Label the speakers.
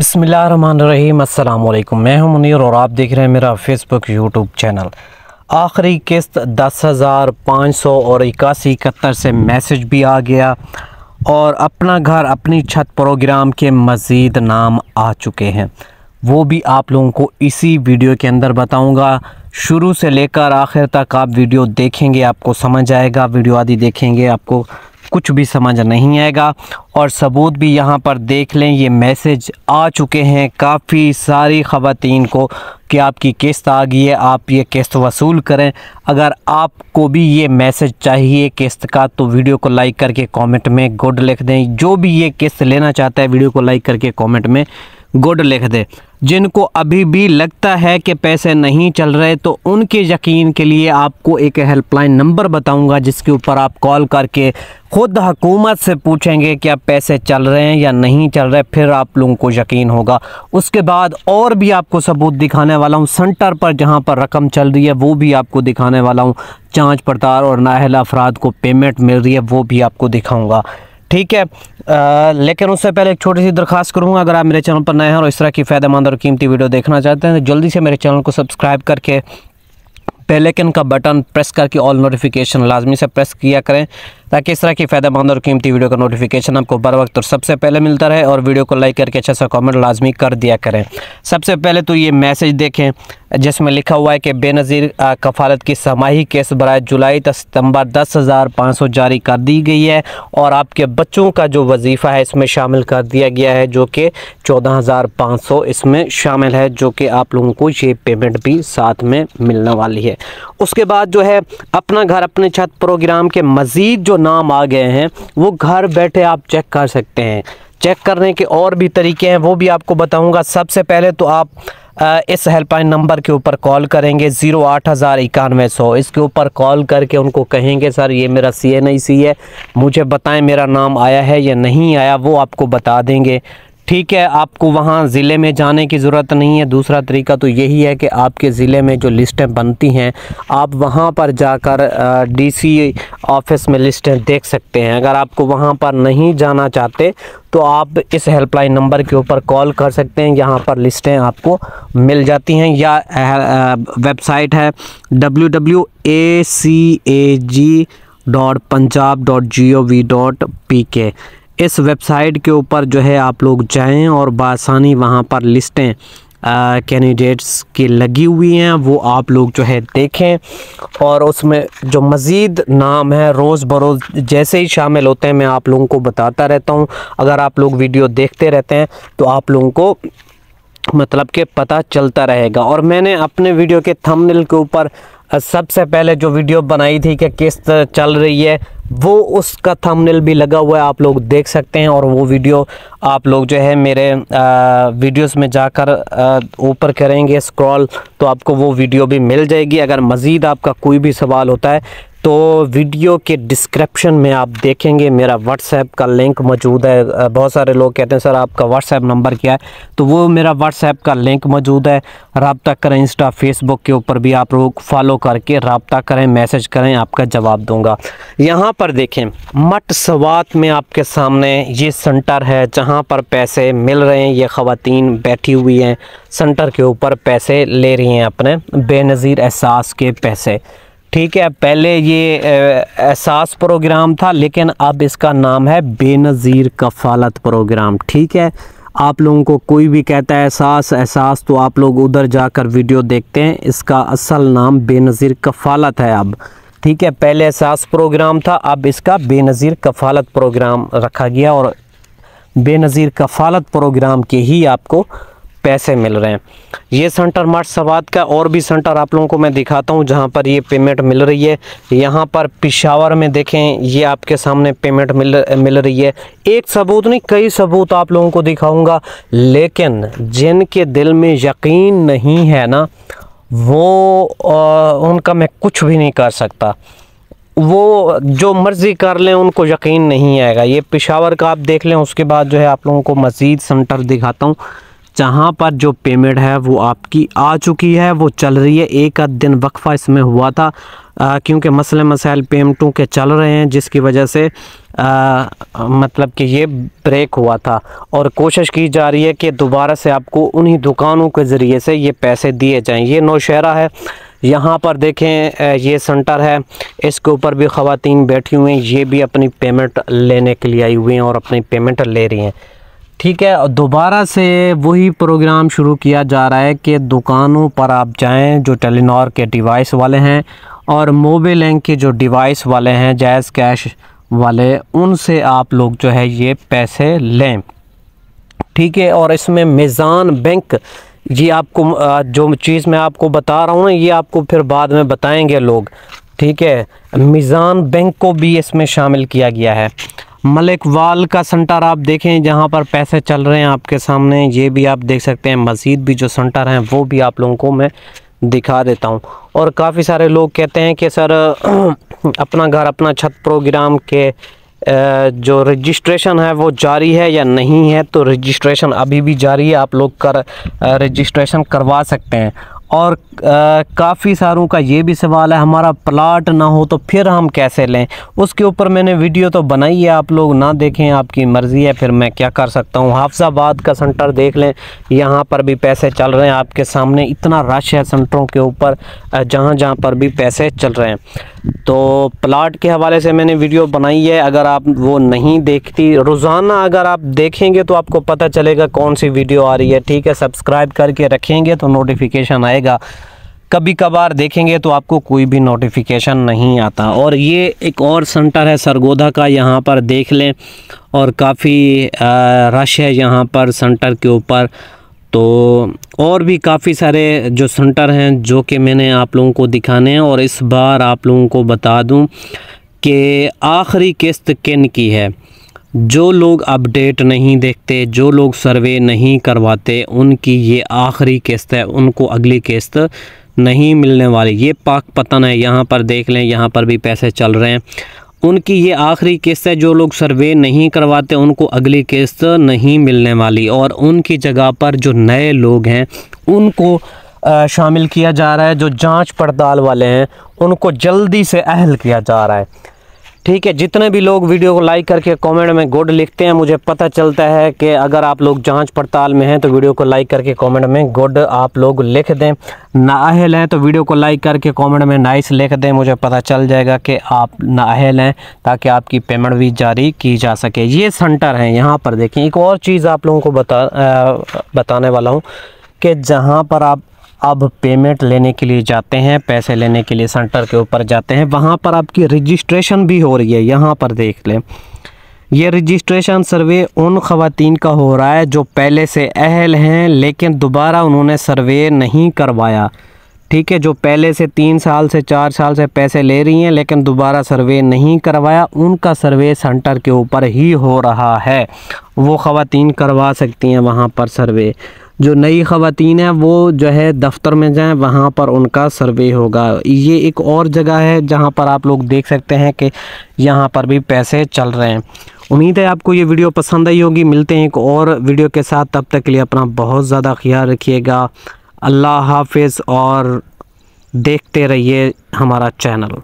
Speaker 1: बसमीम अल्लाम मैं हूं मुनीर और आप देख रहे हैं मेरा फेसबुक यूट्यूब चैनल आखिरी किस्त दस हज़ार पाँच सौ और इक्यासी इकहत्तर से मैसेज भी आ गया और अपना घर अपनी छत प्रोग्राम के मज़ीद नाम आ चुके हैं वो भी आप लोगों को इसी वीडियो के अंदर बताऊंगा शुरू से लेकर आखिर तक आप वीडियो देखेंगे आपको समझ आएगा वीडियो आदि देखेंगे आपको कुछ भी समझ नहीं आएगा और सबूत भी यहाँ पर देख लें ये मैसेज आ चुके हैं काफ़ी सारी ख़वान को कि आपकी किस्त आ गई है आप ये किस्त वसूल करें अगर आपको भी ये मैसेज चाहिए किस्त का तो वीडियो को लाइक करके कमेंट में गुड लिख दें जो भी ये किस्त लेना चाहता है वीडियो को लाइक करके कमेंट में गुड लिख दें जिनको अभी भी लगता है कि पैसे नहीं चल रहे तो उनके यकीन के लिए आपको एक हेल्पलाइन नंबर बताऊंगा जिसके ऊपर आप कॉल करके ख़ुद हकूमत से पूछेंगे कि आप पैसे चल रहे हैं या नहीं चल रहे फिर आप लोगों को यकीन होगा उसके बाद और भी आपको सबूत दिखाने वाला हूँ सेंटर पर जहाँ पर रकम चल रही है वो भी आपको दिखाने वाला हूँ जाँच पड़ताल और नाहल अफराद को पेमेंट मिल रही है वो भी आपको दिखाऊँगा ठीक है आ, लेकिन उससे पहले एक छोटी सी दरखास्त करूँगा अगर आप मेरे चैनल पर नए हैं और इस तरह की फ़ायदेमंद और कीमती वीडियो देखना चाहते हैं तो जल्दी से मेरे चैनल को सब्सक्राइब करके पहले आइकन का बटन प्रेस करके ऑल नोटिफिकेशन लाजमी से प्रेस किया करें ताकि इस तरह की फ़ायदेमंद और कीमती वीडियो का नोटिफिकेशन आपको बर वक्त और सबसे पहले मिलता रहे और वीडियो को लाइक करके अच्छा सा कॉमेंट लाजमी कर दिया करें सबसे पहले तो ये मैसेज देखें जिसमें लिखा हुआ है कि बेनज़ीर कफालत की समाही केस बरए जुलाई तक सितंबर दस हज़ार पाँच सौ जारी कर दी गई है और आपके बच्चों का जो वजीफ़ा है इसमें शामिल कर दिया गया है जो कि चौदह हज़ार पाँच सौ इसमें शामिल है जो कि आप लोगों को ये पेमेंट भी साथ में मिलने वाली है उसके बाद जो है अपना घर अपने छत प्रोग्राम के मज़ीद जो नाम आ गए हैं वो घर बैठे आप चेक कर सकते हैं चेक करने के और भी तरीके हैं वो भी आपको बताऊंगा सबसे पहले तो आप इस हेल्पलाइन नंबर के ऊपर कॉल करेंगे ज़ीरो आठ हज़ार इक्यानवे सौ इसके ऊपर कॉल करके उनको कहेंगे सर ये मेरा सी एन नहीं सी है मुझे बताएं मेरा नाम आया है या नहीं आया वो आपको बता देंगे ठीक है आपको वहाँ ज़िले में जाने की ज़रूरत नहीं है दूसरा तरीका तो यही है कि आपके ज़िले में जो लिस्टें बनती हैं आप वहाँ पर जाकर डीसी ऑफिस में लिस्टें देख सकते हैं अगर आपको वहाँ पर नहीं जाना चाहते तो आप इस हेल्पलाइन नंबर के ऊपर कॉल कर सकते हैं यहाँ पर लिस्टें आपको मिल जाती हैं या वेबसाइट है W W A C A G dot Punjab dot G O V dot P K इस वेबसाइट के ऊपर जो है आप लोग जाएं और बासानी वहाँ पर लिस्टें कैंडिडेट्स की लगी हुई हैं वो आप लोग जो है देखें और उसमें जो मज़ीद नाम है रोज़ बरोज़ जैसे ही शामिल होते हैं मैं आप लोगों को बताता रहता हूं अगर आप लोग वीडियो देखते रहते हैं तो आप लोगों को मतलब के पता चलता रहेगा और मैंने अपने वीडियो के थंबनेल के ऊपर सबसे पहले जो वीडियो बनाई थी कि किस्त चल रही है वो उसका थंबनेल भी लगा हुआ है आप लोग देख सकते हैं और वो वीडियो आप लोग जो है मेरे वीडियोस में जाकर ऊपर करेंगे स्क्रॉल तो आपको वो वीडियो भी मिल जाएगी अगर मज़ीद आपका कोई भी सवाल होता है तो वीडियो के डिस्क्रिप्शन में आप देखेंगे मेरा व्हाट्सएप का लिंक मौजूद है बहुत सारे लोग कहते हैं सर आपका व्हाट्सएप नंबर क्या है तो वो मेरा व्हाट्सएप का लिंक मौजूद है रबता करें इंस्टा फेसबुक के ऊपर भी आप लोग फॉलो करके रबता करें मैसेज करें आपका जवाब दूंगा यहाँ पर देखें मट सवात में आपके सामने ये सेंटर है जहाँ पर पैसे मिल रहे हैं ये ख़वान बैठी हुई हैं सेंटर के ऊपर पैसे ले रही हैं अपने बेनज़ीर एहसास के पैसे ठीक है पहले ये एहसास प्रोग्राम था लेकिन अब इसका नाम है बेनज़ीर कफालत प्रोग्राम ठीक है आप लोगों को कोई भी कहता है एहसास एहसास तो आप लोग उधर जाकर वीडियो देखते हैं इसका असल नाम बेनज़ीर कफालत है अब ठीक है पहले एहसास प्रोग्राम था अब इसका बेनज़ीर कफालत प्रोग्राम रखा गया और बेनज़ीर कफालत प्रोग्राम के ही आपको पैसे मिल रहे हैं ये सेंटर मार्ट सवाद का और भी सेंटर आप लोगों को मैं दिखाता हूँ जहाँ पर ये पेमेंट मिल रही है यहाँ पर पिशावर में देखें ये आपके सामने पेमेंट मिल मिल रही है एक सबूत नहीं कई सबूत आप लोगों को दिखाऊंगा लेकिन जिनके दिल में यकीन नहीं है ना वो आ, उनका मैं कुछ भी नहीं कर सकता वो जो मर्ज़ी कर लें उनको यकीन नहीं आएगा ये पिशावर का आप देख लें उसके बाद जो है आप लोगों को मज़ीद सेंटर दिखाता हूँ जहाँ पर जो पेमेंट है वो आपकी आ चुकी है वो चल रही है एक आध दिन वक्फ़ा इसमें हुआ था क्योंकि मसले मसाइल पेमेंटों के चल रहे हैं जिसकी वजह से आ, मतलब कि ये ब्रेक हुआ था और कोशिश की जा रही है कि दोबारा से आपको उन्हीं दुकानों के ज़रिए से ये पैसे दिए जाएं ये नौशहरा है यहाँ पर देखें ये सेंटर है इसके ऊपर भी ख़वातीन बैठी हुई हैं ये भी अपनी पेमेंट लेने के लिए आई हुई हैं और अपनी पेमेंट ले रही हैं ठीक है और दोबारा से वही प्रोग्राम शुरू किया जा रहा है कि दुकानों पर आप जाएं जो टेलीनॉर के डिवाइस वाले हैं और मोबाइल लैंक के जो डिवाइस वाले हैं जैज़ कैश वाले उनसे आप लोग जो है ये पैसे लें ठीक है और इसमें मेज़ान बैंक ये आपको जो चीज़ मैं आपको बता रहा हूँ ना ये आपको फिर बाद में बताएंगे लोग ठीक है मिज़ान बैंक को भी इसमें शामिल किया गया है मलिकवाल का सेंटर आप देखें जहाँ पर पैसे चल रहे हैं आपके सामने ये भी आप देख सकते हैं मज़ीद भी जो सेंटर हैं वो भी आप लोगों को मैं दिखा देता हूँ और काफ़ी सारे लोग कहते हैं कि सर अपना घर अपना छत प्रोग्राम के जो रजिस्ट्रेशन है वो जारी है या नहीं है तो रजिस्ट्रेशन अभी भी जारी है आप लोग कर रजिस्ट्रेशन करवा सकते हैं और काफ़ी सारों का ये भी सवाल है हमारा प्लाट ना हो तो फिर हम कैसे लें उसके ऊपर मैंने वीडियो तो बनाई है आप लोग ना देखें आपकी मर्ज़ी है फिर मैं क्या कर सकता हूँ हाफजाबाद का सेंटर देख लें यहाँ पर भी पैसे चल रहे हैं आपके सामने इतना रश है सेंटरों के ऊपर जहाँ जहाँ पर भी पैसे चल रहे हैं तो प्लाट के हवाले से मैंने वीडियो बनाई है अगर आप वो नहीं देखती रोज़ाना अगर आप देखेंगे तो आपको पता चलेगा कौन सी वीडियो आ रही है ठीक है सब्सक्राइब करके रखेंगे तो नोटिफिकेशन आएगा कभी कभार देखेंगे तो आपको कोई भी नोटिफिकेशन नहीं आता और ये एक और सेंटर है सरगोधा का यहाँ पर देख लें और काफ़ी रश है यहाँ पर सेंटर के ऊपर तो और भी काफ़ी सारे जो सेंटर हैं जो कि मैंने आप लोगों को दिखाने हैं और इस बार आप लोगों को बता दूं कि आखिरी किस्त किन की है जो लोग अपडेट नहीं देखते जो लोग सर्वे नहीं करवाते उनकी ये आखिरी किस्त है उनको अगली किस्त नहीं मिलने वाली ये पाक पतन है यहाँ पर देख लें यहाँ पर भी पैसे चल रहे हैं उनकी ये आखिरी किस्त है जो लोग सर्वे नहीं करवाते उनको अगली किस्त नहीं मिलने वाली और उनकी जगह पर जो नए लोग हैं उनको शामिल किया जा रहा है जो जांच पड़ताल वाले हैं उनको जल्दी से अहल किया जा रहा है ठीक है जितने भी लोग वीडियो को लाइक करके कमेंट में गुड लिखते हैं मुझे पता चलता है कि अगर आप लोग जांच पड़ताल में हैं तो वीडियो को लाइक करके कमेंट में गुड आप लोग लिख दें नाहल हैं तो वीडियो को लाइक करके कमेंट में नाइस लिख दें मुझे पता चल जाएगा कि आप नाहल हैं ताकि आपकी पेमेंट भी जारी की जा सके ये सेंटर हैं यहाँ पर देखें एक और चीज़ आप लोगों को बता आ, बताने वाला हूँ कि जहाँ पर आप अब पेमेंट लेने के लिए जाते हैं पैसे लेने के लिए सेंटर के ऊपर जाते हैं वहाँ पर आपकी रजिस्ट्रेशन भी हो रही है यहाँ पर देख लें ये रजिस्ट्रेशन सर्वे उन खातन का हो रहा है जो पहले से अहल हैं लेकिन दोबारा उन्होंने सर्वे नहीं करवाया ठीक है जो पहले से तीन साल से चार साल से पैसे ले रही हैं लेकिन दोबारा सर्वे नहीं करवाया उनका सर्वे सेंटर के ऊपर ही हो रहा है वो खातन करवा सकती हैं वहाँ पर सर्वे जो नई ख़वातीन हैं वो जो है दफ्तर में जाएं वहाँ पर उनका सर्वे होगा ये एक और जगह है जहाँ पर आप लोग देख सकते हैं कि यहाँ पर भी पैसे चल रहे हैं उम्मीद है आपको ये वीडियो पसंद आई होगी मिलते हैं एक और वीडियो के साथ तब तक के लिए अपना बहुत ज़्यादा ख्याल रखिएगा अल्लाह हाफिज़ और देखते रहिए हमारा चैनल